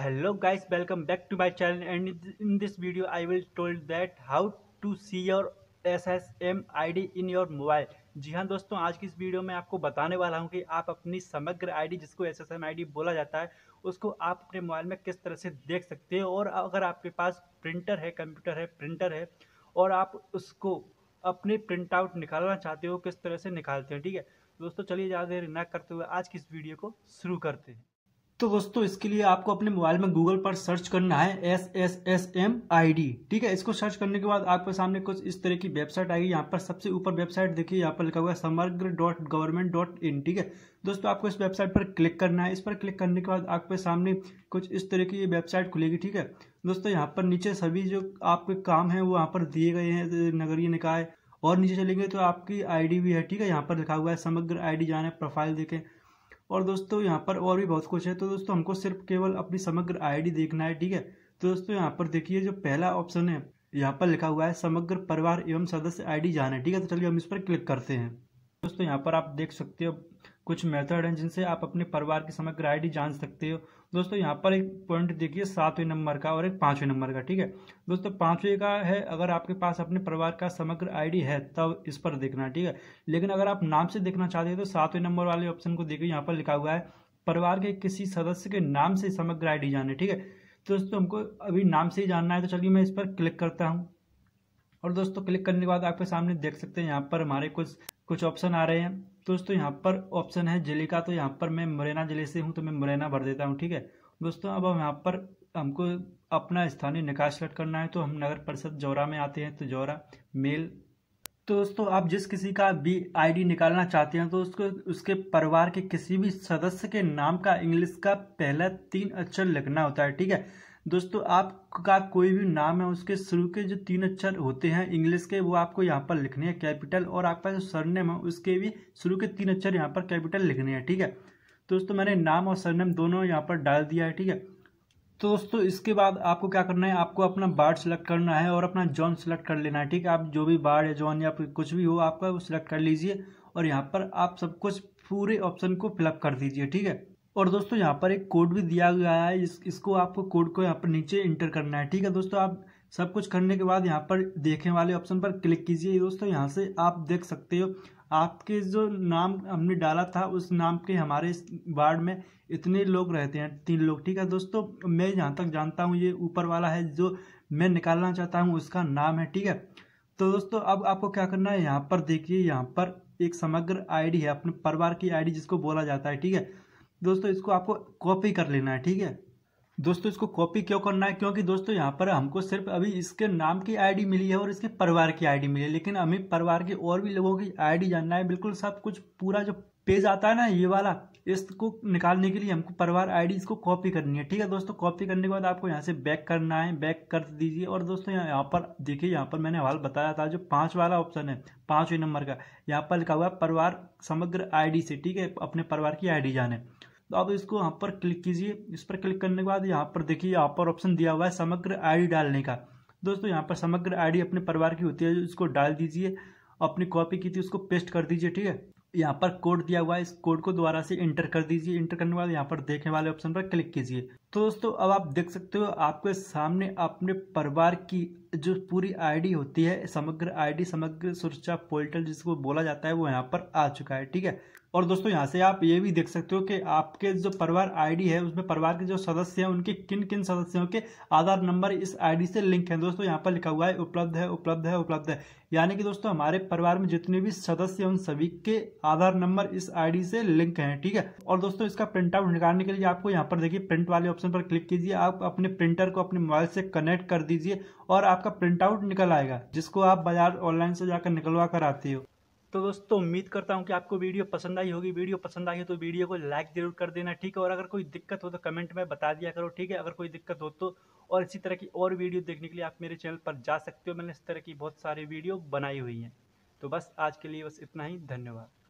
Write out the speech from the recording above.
back to welcome channel and in this video I will video that how to see your S S M I D in your mobile जी हाँ दोस्तों आज की इस video में आपको बताने वाला हूँ कि आप अपनी समग्र आईडी जिसको आई आईडी बोला जाता है उसको आप अपने मोबाइल में किस तरह से देख सकते हो और अगर आपके पास प्रिंटर है कंप्यूटर है प्रिंटर है और आप उसको अपने प्रिंट आउट निकालना चाहते हो किस तरह से निकालते हैं ठीक है दोस्तों चलिए ज़्यादा देर ना करते हुए आज की इस वीडियो को शुरू करते हैं तो दोस्तों इसके लिए आपको अपने मोबाइल में गूगल पर सर्च करना है S S S M I D ठीक है इसको सर्च करने के बाद आपके सामने कुछ इस तरह की वेबसाइट आएगी यहाँ पर सबसे ऊपर वेबसाइट देखिए यहाँ पर लिखा हुआ है समग्र डॉट गवर्नमेंट डॉट इन ठीक है दोस्तों आपको इस वेबसाइट पर क्लिक करना है इस पर क्लिक करने के बाद आपके सामने कुछ इस तरह की वेबसाइट खुलेगी ठीक है दोस्तों यहाँ पर नीचे सभी जो आपके काम है वो यहाँ पर दिए गए हैं नगरीय निकाय और नीचे चलेंगे तो आपकी आईडी भी है ठीक है यहाँ पर लिखा हुआ है समग्र आईडी जाना है प्रोफाइल देखें और दोस्तों यहाँ पर और भी बहुत कुछ है तो दोस्तों हमको सिर्फ केवल अपनी समग्र आईडी देखना है ठीक है तो दोस्तों यहाँ पर देखिए जो पहला ऑप्शन है यहाँ पर लिखा हुआ है समग्र परिवार एवं सदस्य आईडी जाना है ठीक है तो चलिए हम इस पर क्लिक करते हैं दोस्तों यहाँ पर आप देख सकते हो कुछ मेथड हैं जिनसे आप अपने परिवार की समग्र आईडी जान सकते हो दोस्तों यहाँ पर एक पॉइंट देखिए सातवें नंबर का और एक पांचवें नंबर का ठीक है दोस्तों पांचवें का है अगर आपके पास अपने परिवार का समग्र आईडी है तब इस पर देखना ठीक है लेकिन अगर आप नाम से देखना चाहते हो तो सातवें नंबर वाले ऑप्शन को देखिए यहाँ पर लिखा हुआ है परिवार के किसी सदस्य के नाम से समग्र आई डी ठीक है दोस्तों हमको अभी नाम से ही जानना है तो चलिए मैं इस पर क्लिक करता हूँ और दोस्तों क्लिक करने के बाद आपके सामने देख सकते हैं यहाँ पर हमारे कुछ कुछ ऑप्शन आ रहे हैं दोस्तों यहाँ पर ऑप्शन है जिले का तो यहाँ पर मैं मुरैना जिले से हूँ तो मैं मुरैना भर देता हूँ ठीक है दोस्तों अब हम यहाँ पर हमको अपना स्थानीय निकास सेलेक्ट करना है तो हम नगर परिषद जौरा में आते हैं तो जौरा मेल तो दोस्तों आप जिस किसी का भी आईडी निकालना चाहते हैं तो उसको उसके परिवार के किसी भी सदस्य के नाम का इंग्लिश का पहला तीन अक्षर लिखना होता है ठीक है दोस्तों आपका कोई भी नाम है उसके शुरू के जो तीन अक्षर होते हैं इंग्लिश के वो आपको यहाँ पर लिखने हैं कैपिटल और आपका जो सरनेम है उसके भी शुरू के तीन अक्षर यहाँ पर कैपिटल लिखने हैं ठीक है दोस्तों मैंने नाम और सरनेम दोनों यहाँ पर डाल दिया है ठीक है तो दोस्तों इसके बाद आपको क्या करना है आपको अपना बार्ड सेलेक्ट करना है और अपना जॉन सेलेक्ट कर लेना है ठीक है आप जो भी बार्ड या जॉन या कुछ भी हो आपका वो सिलेक्ट कर लीजिए और यहाँ पर आप सब कुछ पूरे ऑप्शन को फिलअप कर दीजिए ठीक है और दोस्तों यहाँ पर एक कोड भी दिया गया है इस इसको आपको कोड को यहाँ पर नीचे इंटर करना है ठीक है दोस्तों आप सब कुछ करने के बाद यहाँ पर देखने वाले ऑप्शन पर क्लिक कीजिए दोस्तों यहाँ से आप देख सकते हो आपके जो नाम हमने डाला था उस नाम के हमारे इस वार्ड में इतने लोग रहते हैं तीन लोग ठीक है दोस्तों मैं यहाँ तक जानता हूँ ये ऊपर वाला है जो मैं निकालना चाहता हूँ उसका नाम है ठीक है तो दोस्तों अब आपको क्या करना है यहाँ पर देखिए यहाँ पर एक समग्र आईडी है अपने परिवार की आईडी जिसको बोला जाता है ठीक है दोस्तों इसको आपको कॉपी कर लेना है ठीक है दोस्तों इसको कॉपी क्यों करना है क्योंकि दोस्तों यहाँ पर हमको सिर्फ अभी इसके नाम की आईडी मिली है और इसके परिवार की आईडी मिली है लेकिन हमें परिवार के और भी लोगों की आईडी जानना है बिल्कुल सब कुछ पूरा जो पेज आता है ना ये वाला इसको निकालने के लिए हमको परिवार आईडी इसको कॉपी करनी है ठीक है दोस्तों कॉपी करने के बाद आपको यहाँ से बैक करना है बैक कर दीजिए और दोस्तों यहाँ पर देखिए यहाँ पर मैंने हाल बताया था जो पाँच वाला ऑप्शन है पाँचवें नंबर का यहाँ पर लिखा हुआ है परिवार समग्र आईडी से ठीक है अपने परिवार की आईडी जाने तो आप इसको यहाँ पर क्लिक कीजिए इस पर क्लिक करने के बाद यहाँ पर देखिए यहाँ पर ऑप्शन दिया हुआ है समग्र आईडी डालने का दोस्तों यहाँ पर समग्र आईडी अपने परिवार की होती है इसको डाल दीजिए अपनी कॉपी की थी उसको पेस्ट कर दीजिए ठीक है यहाँ पर कोड दिया हुआ है इस कोड को दोबारा से इंटर कर दीजिए इंटर करने के बाद यहाँ पर देखने वाले ऑप्शन पर क्लिक कीजिए तो दोस्तों अब आप देख सकते हो आपके सामने अपने परिवार की जो पूरी आईडी होती है समग्र आईडी समग्र सुरक्षा पोर्टल जिसको बोला जाता है वो यहाँ पर आ चुका है ठीक है और दोस्तों यहाँ से आप ये भी देख सकते हो कि आपके जो परिवार आईडी है उसमें परिवार के जो सदस्य हैं उनके किन किन सदस्यों के आधार नंबर इस आईडी से लिंक है दोस्तों यहाँ पर लिखा हुआ है उपलब्ध है उपलब्ध है उपलब्ध है यानी कि दोस्तों हमारे परिवार में जितने भी सदस्य हैं उन सभी के आधार नंबर इस आईडी से लिंक है ठीक है और दोस्तों इसका प्रिंट आउट निकालने के लिए आपको यहाँ पर देखिए प्रिंट वाले ऑप्शन पर क्लिक कीजिए आप अपने प्रिंटर को अपने मोबाइल से कनेक्ट कर दीजिए और आपका प्रिंट आउट निकल आएगा जिसको आप बाजार ऑनलाइन से जाकर निकलवा कर आते हो तो दोस्तों उम्मीद करता हूँ कि आपको वीडियो पसंद आई होगी वीडियो पसंद आई हो तो वीडियो को लाइक जरूर कर देना ठीक है और अगर कोई दिक्कत हो तो कमेंट में बता दिया करो ठीक है अगर कोई दिक्कत हो तो और इसी तरह की और वीडियो देखने के लिए आप मेरे चैनल पर जा सकते हो मैंने इस तरह की बहुत सारी वीडियो बनाई हुई हैं तो बस आज के लिए बस इतना ही धन्यवाद